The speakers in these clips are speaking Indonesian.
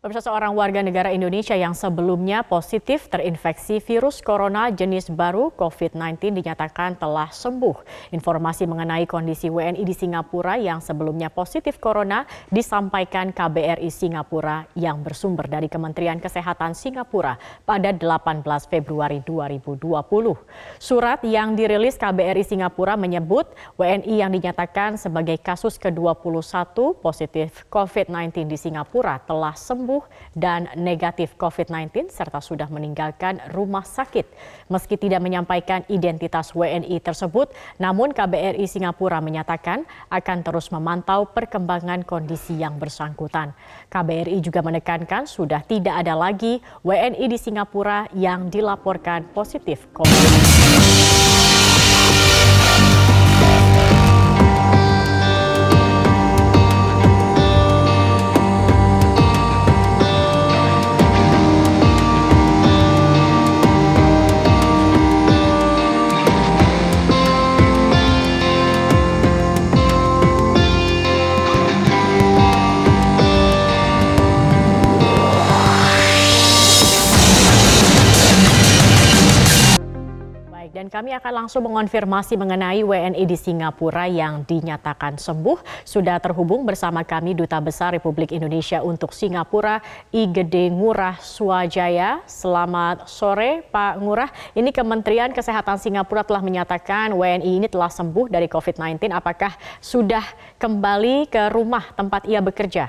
Pemirsa seorang warga negara Indonesia yang sebelumnya positif terinfeksi virus corona jenis baru COVID-19 dinyatakan telah sembuh. Informasi mengenai kondisi WNI di Singapura yang sebelumnya positif corona disampaikan KBRI Singapura yang bersumber dari Kementerian Kesehatan Singapura pada 18 Februari 2020. Surat yang dirilis KBRI Singapura menyebut WNI yang dinyatakan sebagai kasus ke-21 positif COVID-19 di Singapura telah sembuh sembuh dan negatif COVID-19 serta sudah meninggalkan rumah sakit. Meski tidak menyampaikan identitas WNI tersebut, namun KBRI Singapura menyatakan akan terus memantau perkembangan kondisi yang bersangkutan. KBRI juga menekankan sudah tidak ada lagi WNI di Singapura yang dilaporkan positif COVID-19. Baik, dan kami akan langsung mengonfirmasi mengenai WNI di Singapura yang dinyatakan sembuh. Sudah terhubung bersama kami Duta Besar Republik Indonesia untuk Singapura, I Ngurah Swajaya. Selamat sore Pak Ngurah. Ini Kementerian Kesehatan Singapura telah menyatakan WNI ini telah sembuh dari COVID-19. Apakah sudah kembali ke rumah tempat ia bekerja?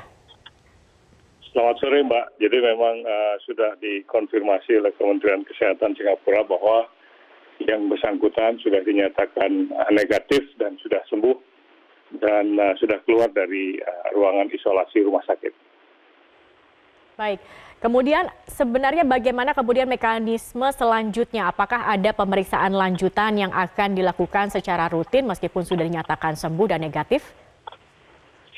Selamat sore Mbak. Jadi memang uh, sudah dikonfirmasi oleh Kementerian Kesehatan Singapura bahwa yang bersangkutan sudah dinyatakan eh, negatif dan sudah sembuh dan uh, sudah keluar dari uh, ruangan isolasi rumah sakit. Baik. Kemudian sebenarnya bagaimana kemudian mekanisme selanjutnya? Apakah ada pemeriksaan lanjutan yang akan dilakukan secara rutin meskipun sudah dinyatakan sembuh dan negatif?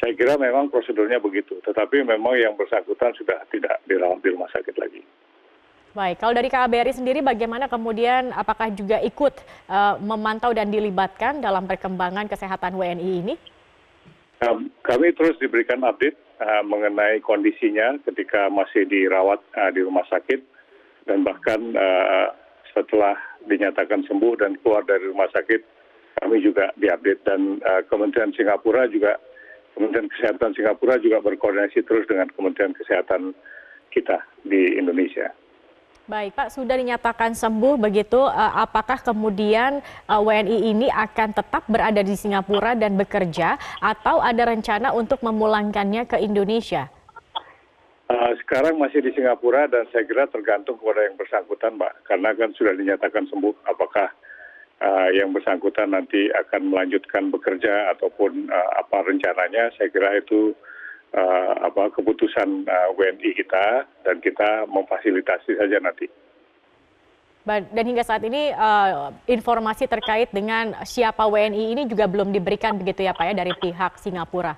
Saya kira memang prosedurnya begitu, tetapi memang yang bersangkutan sudah tidak dirawat di rumah sakit lagi. Baik, kalau dari KBRI sendiri bagaimana kemudian apakah juga ikut uh, memantau dan dilibatkan dalam perkembangan kesehatan WNI ini? Kami terus diberikan update uh, mengenai kondisinya ketika masih dirawat uh, di rumah sakit dan bahkan uh, setelah dinyatakan sembuh dan keluar dari rumah sakit kami juga diupdate dan uh, Kementerian Singapura juga Kementerian Kesehatan Singapura juga berkoordinasi terus dengan Kementerian Kesehatan kita di Indonesia. Baik Pak, sudah dinyatakan sembuh begitu, eh, apakah kemudian eh, WNI ini akan tetap berada di Singapura dan bekerja atau ada rencana untuk memulangkannya ke Indonesia? Eh, sekarang masih di Singapura dan saya kira tergantung kepada yang bersangkutan Pak, karena kan sudah dinyatakan sembuh, apakah yang bersangkutan nanti akan melanjutkan bekerja ataupun apa rencananya, saya kira itu Eh, apa, keputusan eh, WNI kita dan kita memfasilitasi saja nanti. Dan hingga saat ini uh, informasi terkait dengan siapa WNI ini juga belum diberikan begitu ya Pak ya dari pihak Singapura.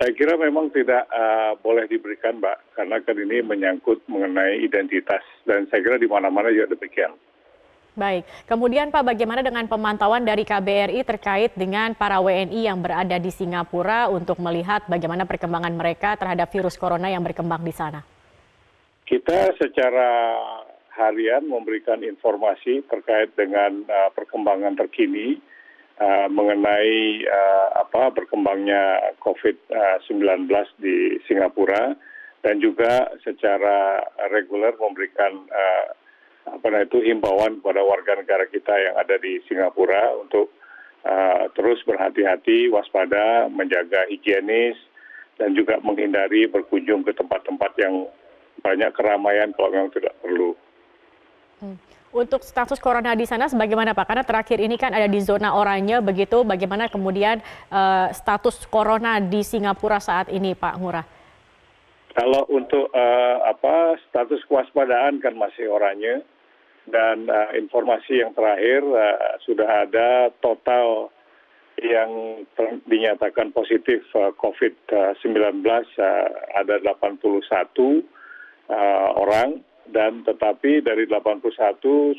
Saya kira memang tidak uh, boleh diberikan Mbak karena kan ini menyangkut mengenai identitas dan saya kira di mana-mana juga demikian. Baik, kemudian Pak bagaimana dengan pemantauan dari KBRI terkait dengan para WNI yang berada di Singapura untuk melihat bagaimana perkembangan mereka terhadap virus corona yang berkembang di sana? Kita secara harian memberikan informasi terkait dengan uh, perkembangan terkini uh, mengenai uh, apa berkembangnya COVID-19 di Singapura dan juga secara reguler memberikan uh, apa nah, itu himbauan kepada warga negara kita yang ada di Singapura untuk uh, terus berhati-hati, waspada, menjaga higienis dan juga menghindari berkunjung ke tempat-tempat yang banyak keramaian kalau memang tidak perlu. Hmm. Untuk status corona di sana bagaimana Pak? Karena terakhir ini kan ada di zona oranye begitu, bagaimana kemudian uh, status corona di Singapura saat ini Pak Ngurah? Kalau untuk uh, apa status kewaspadaan kan masih oranye, dan uh, informasi yang terakhir uh, sudah ada total yang dinyatakan positif uh, COVID-19 uh, ada 81 uh, eh, orang dan tetapi dari 81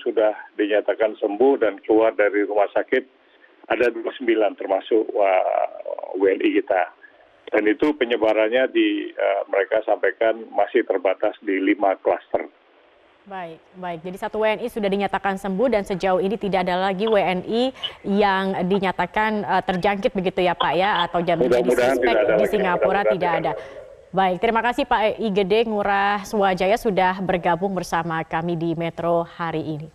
sudah dinyatakan sembuh dan keluar dari rumah sakit ada 29 termasuk uh, WNI kita. Dan itu penyebarannya di uh, mereka sampaikan masih terbatas di lima klaster. Baik, baik. Jadi satu WNI sudah dinyatakan sembuh dan sejauh ini tidak ada lagi WNI yang dinyatakan uh, terjangkit begitu ya Pak ya atau jam menjadi suspek di Singapura tidak ada. Baik, terima kasih Pak Igede Ngurah Swajaya sudah bergabung bersama kami di Metro hari ini.